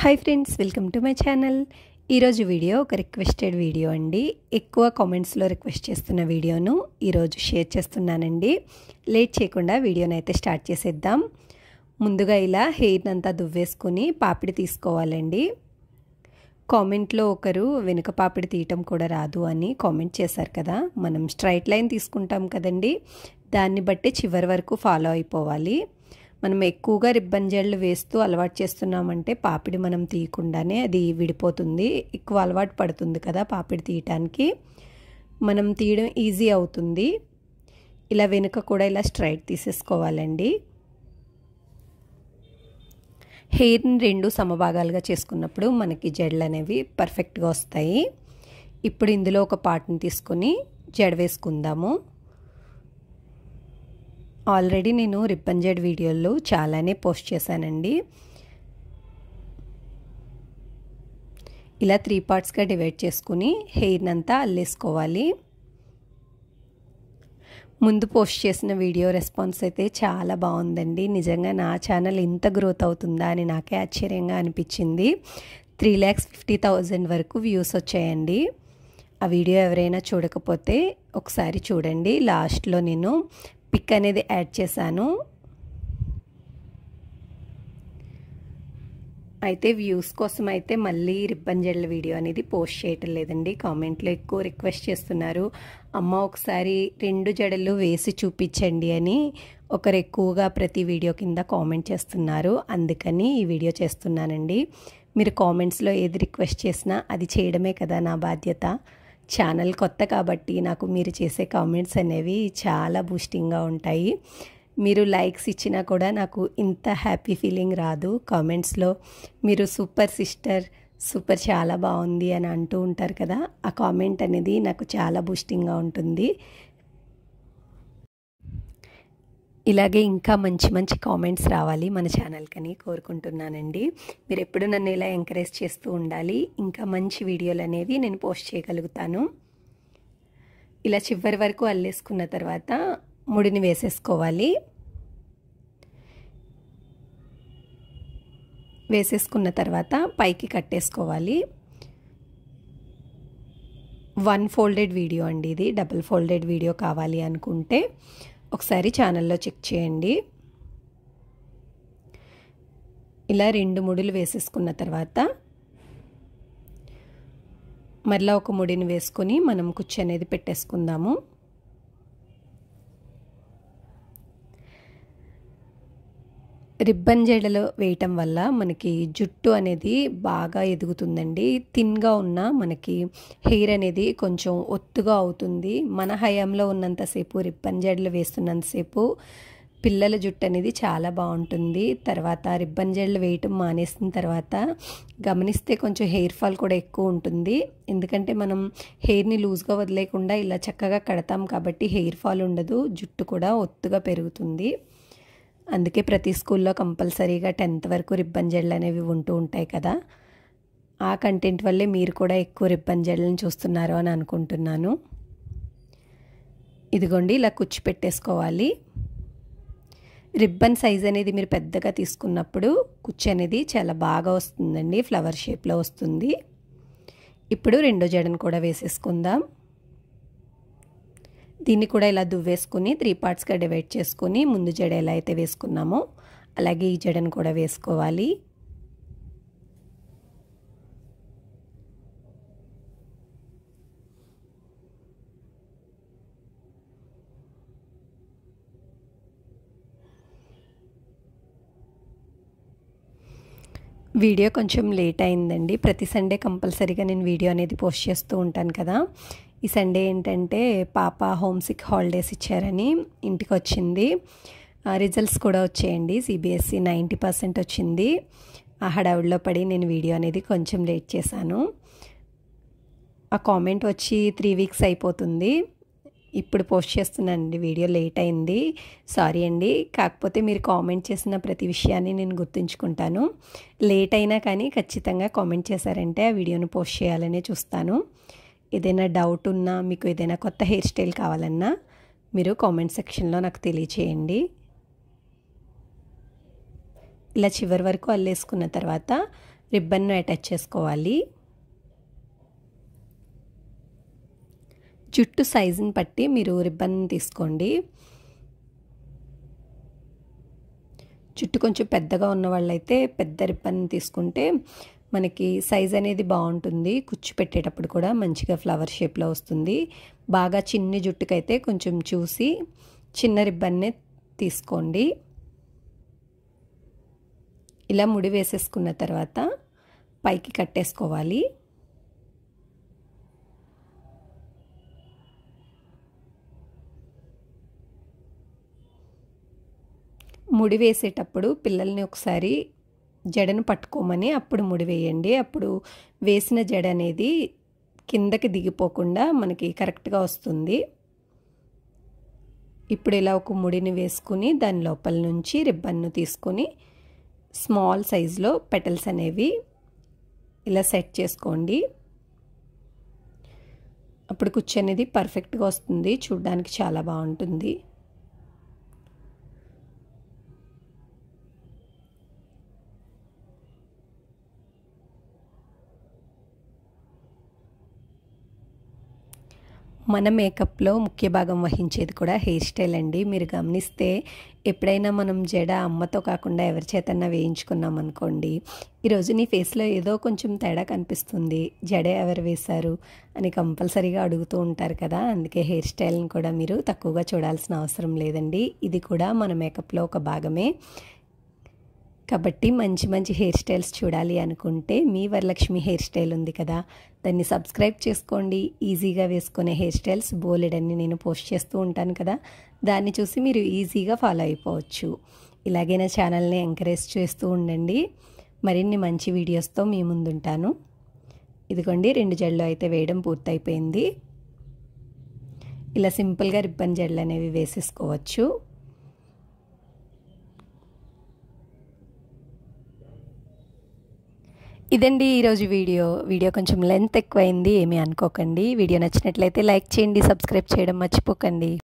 hi friends welcome to my channel ఈరోజు video ఒక requested video అండి ఎక్కువ కామెంట్స్లో రిక్వెస్ట్ చేస్తున్న వీడియోను ఈరోజు షేర్ చేస్తున్నానండి లేట్ చేయకుండా వీడియోని అయితే స్టార్ట్ చేసేద్దాం ముందుగా ఇలా హెయిర్ని అంతా దువ్వేసుకుని పాపిడి తీసుకోవాలండి కామెంట్లో ఒకరు వెనుక పాపిడి తీయటం కూడా రాదు అని కామెంట్ చేశారు కదా మనం స్ట్రైట్ లైన్ తీసుకుంటాం కదండి దాన్ని బట్టి చివరి వరకు ఫాలో అయిపోవాలి మనం ఎక్కువగా రిబ్బన్ జెల్ వేస్తూ అలవాటు చేస్తున్నామంటే పాపిడి మనం తీయకుండానే అది విడిపోతుంది ఎక్కువ అలవాటు పడుతుంది కదా పాపిడి తీయటానికి మనం తీయడం ఈజీ అవుతుంది ఇలా వెనుక కూడా ఇలా స్ట్రైట్ తీసేసుకోవాలండి హెయిర్ని రెండు సమభాగాలుగా చేసుకున్నప్పుడు మనకి జడ్లు అనేవి పర్ఫెక్ట్గా వస్తాయి ఇప్పుడు ఇందులో ఒక పార్ట్ని తీసుకొని జడ వేసుకుందాము ఆల్రెడీ నేను రిప్పంజెడ్ వీడియోలో చాలానే పోస్ట్ చేశానండి ఇలా త్రీ పార్ట్స్గా డివైడ్ చేసుకుని హెయిర్ని అంతా అల్లేసుకోవాలి ముందు పోస్ట్ చేసిన వీడియో రెస్పాన్స్ అయితే చాలా బాగుందండి నిజంగా నా ఛానల్ ఇంత గ్రోత్ అవుతుందా అని నాకే ఆశ్చర్యంగా అనిపించింది త్రీ ల్యాక్స్ ఫిఫ్టీ థౌజండ్ వరకు వ్యూస్ వచ్చాయండి ఆ వీడియో ఎవరైనా చూడకపోతే ఒకసారి చూడండి లాస్ట్లో నేను పిక్ అనేది యాడ్ చేశాను అయితే వ్యూస్ కోసం అయితే మళ్ళీ రిబ్బన్ జెల్ వీడియో అనేది పోస్ట్ చేయటం లేదండి కామెంట్లో ఎక్కువ రిక్వెస్ట్ చేస్తున్నారు అమ్మ ఒకసారి రెండు జడలు వేసి చూపించండి అని ఒకరు ఎక్కువగా ప్రతి వీడియో కింద కామెంట్ చేస్తున్నారు అందుకని ఈ వీడియో చేస్తున్నానండి మీరు కామెంట్స్లో ఏది రిక్వెస్ట్ చేసినా అది చేయడమే కదా నా బాధ్యత ఛానల్ కొత్త కాబట్టి నాకు మీరు చేసే కామెంట్స్ అనేవి చాలా బూస్టింగ్గా ఉంటాయి మీరు లైక్స్ ఇచ్చినా కూడా నాకు ఇంత హ్యాపీ ఫీలింగ్ రాదు కామెంట్స్లో మీరు సూపర్ సిస్టర్ సూపర్ చాలా బాగుంది అని అంటూ ఉంటారు కదా ఆ కామెంట్ అనేది నాకు చాలా బూస్టింగ్గా ఉంటుంది ఇలాగే ఇంకా మంచి మంచి కామెంట్స్ రావాలి మన ఛానల్కని కోరుకుంటున్నానండి మీరు ఎప్పుడు నన్ను ఇలా ఎంకరేజ్ చేస్తూ ఉండాలి ఇంకా మంచి వీడియోలు అనేవి నేను పోస్ట్ చేయగలుగుతాను ఇలా చివరి వరకు అల్లేసుకున్న తర్వాత ముడిని వేసేసుకోవాలి వేసేసుకున్న తర్వాత పైకి కట్టేసుకోవాలి వన్ ఫోల్డెడ్ వీడియో అండి ఇది డబుల్ ఫోల్డెడ్ వీడియో కావాలి అనుకుంటే ఒకసారి ఛానల్లో చెక్ చేయండి ఇలా రెండు ముడులు వేసేసుకున్న తర్వాత మరలా ఒక ముడిని వేసుకొని మనం కుచ్చి అనేది పెట్టేసుకుందాము రిబ్బన్ జడలో వేయటం వల్ల మనకి జుట్టు అనేది బాగా ఎదుగుతుందండి థిన్గా ఉన్న మనకి హెయిర్ అనేది కొంచెం ఒత్తుగా అవుతుంది మన హయాంలో ఉన్నంతసేపు రిబ్బన్ జడలు వేస్తున్నంతసేపు పిల్లల జుట్టు అనేది చాలా బాగుంటుంది తర్వాత రిబ్బన్ జడలు వేయటం మానేసిన తర్వాత గమనిస్తే కొంచెం హెయిర్ ఫాల్ కూడా ఎక్కువ ఉంటుంది ఎందుకంటే మనం హెయిర్ని లూజ్గా వదిలేకుండా ఇలా చక్కగా కడతాం కాబట్టి హెయిర్ ఫాల్ ఉండదు జుట్టు కూడా ఒత్తుగా పెరుగుతుంది అందుకే ప్రతి స్కూల్లో కంపల్సరీగా టెన్త్ వరకు రిబ్బన్ జెడ్లు అనేవి ఉంటూ ఉంటాయి కదా ఆ కంటెంట్ వల్లే మీరు కూడా ఎక్కువ రిబ్బన్ జెడ్లను చూస్తున్నారు అని అనుకుంటున్నాను ఇదిగోండి ఇలా కుచ్చి పెట్టేసుకోవాలి రిబ్బన్ సైజ్ అనేది మీరు పెద్దగా తీసుకున్నప్పుడు కుచ్చి అనేది చాలా బాగా వస్తుందండి ఫ్లవర్ షేప్లో వస్తుంది ఇప్పుడు రెండో జడను కూడా వేసేసుకుందాం దీన్ని కూడా ఇలా దువ్వేసుకుని త్రీ పార్ట్స్గా డివైడ్ చేసుకుని ముందు జడ ఎలా అయితే వేసుకున్నామో అలాగే ఈ జడను కూడా వేసుకోవాలి వీడియో కొంచెం లేట్ అయిందండి ప్రతి సండే కంపల్సరీగా నేను వీడియో అనేది పోస్ట్ చేస్తూ ఉంటాను కదా ఈ సండే ఏంటంటే పాప హోమ్ సిక్ హాలిడేస్ ఇచ్చారని ఇంటికి వచ్చింది రిజల్ట్స్ కూడా వచ్చేయండి సిబిఎస్సి నైంటీ పర్సెంట్ వచ్చింది ఆ హడావుడిలో పడి నేను వీడియో అనేది కొంచెం లేట్ చేశాను ఆ కామెంట్ వచ్చి త్రీ వీక్స్ అయిపోతుంది ఇప్పుడు పోస్ట్ చేస్తున్నానండి వీడియో లేట్ అయింది సారీ అండి కాకపోతే మీరు కామెంట్ చేసిన ప్రతి విషయాన్ని నేను గుర్తుంచుకుంటాను లేట్ అయినా కానీ ఖచ్చితంగా కామెంట్ చేశారంటే ఆ వీడియోను పోస్ట్ చేయాలనే చూస్తాను ఏదైనా డౌట్ ఉన్నా మీకు ఏదైనా కొత్త హెయిర్ స్టైల్ కావాలన్నా మీరు కామెంట్ సెక్షన్లో నాకు తెలియచేయండి ఇలా చివరి వరకు అల్లేసుకున్న తర్వాత రిబ్బన్ను అటాచ్ చేసుకోవాలి జుట్టు సైజుని బట్టి మీరు రిబ్బన్ తీసుకోండి జుట్టు కొంచెం పెద్దగా ఉన్న వాళ్ళైతే పెద్ద రిబ్బన్ తీసుకుంటే మనకి సైజ్ అనేది బాగుంటుంది కుచ్చు పెట్టేటప్పుడు కూడా మంచిగా ఫ్లవర్ షేప్లో వస్తుంది బాగా చిన్ని జుట్టుకైతే కొంచెం చూసి చిన్న రిబ్బన్నే తీసుకోండి ఇలా ముడి వేసేసుకున్న తర్వాత పైకి కట్టేసుకోవాలి ముడి వేసేటప్పుడు పిల్లల్ని ఒకసారి జడను పట్టుకోమని అప్పుడు ముడివేయండి అప్పుడు వేసిన జడ అనేది కిందకి దిగిపోకుండా మనకి కరెక్ట్గా వస్తుంది ఇప్పుడు ఇలా ఒక ముడిని వేసుకుని దాని లోపల నుంచి రిబ్బన్ను తీసుకొని స్మాల్ సైజులో పెటల్స్ అనేవి ఇలా సెట్ చేసుకోండి అప్పుడు కుర్చీ అనేది పర్ఫెక్ట్గా వస్తుంది చూడ్డానికి చాలా బాగుంటుంది మన మేకప్లో ముఖ్య భాగం వహించేది కూడా హెయిర్ స్టైల్ అండి మీరు గమనిస్తే ఎప్పుడైనా మనం జడ అమ్మతో కాకుండా ఎవరి చేతన్నా వేయించుకున్నాం అనుకోండి ఈరోజు నీ ఫేస్లో ఏదో కొంచెం తేడా కనిపిస్తుంది జడ ఎవరు వేశారు అని కంపల్సరీగా అడుగుతూ ఉంటారు కదా అందుకే హెయిర్ స్టైల్ని కూడా మీరు తక్కువగా చూడాల్సిన అవసరం లేదండి ఇది కూడా మన మేకప్లో ఒక భాగమే కాబట్టి మంచి మంచి హెయిర్ స్టైల్స్ చూడాలి అనుకుంటే మీ వరలక్ష్మి హెయిర్ స్టైల్ ఉంది కదా దాన్ని సబ్స్క్రైబ్ చేసుకోండి ఈజీగా వేసుకునే హెయిర్ స్టైల్స్ బోలెడన్ని నేను పోస్ట్ చేస్తూ ఉంటాను కదా దాన్ని చూసి మీరు ఈజీగా ఫాలో అయిపోవచ్చు ఇలాగే నా ఛానల్ని ఎంకరేజ్ చేస్తూ ఉండండి మరిన్ని మంచి వీడియోస్తో మీ ముందుంటాను ఇదిగోండి రెండు జడ్లు అయితే వేయడం పూర్తయిపోయింది ఇలా సింపుల్గా రిబ్బన్ జడ్లు అనేవి వేసేసుకోవచ్చు ఇదండి ఈరోజు వీడియో వీడియో కొంచెం లెంత్ ఎక్కువైంది ఏమీ అనుకోకండి వీడియో నచ్చినట్లయితే లైక్ చేయండి సబ్స్క్రైబ్ చేయడం మర్చిపోకండి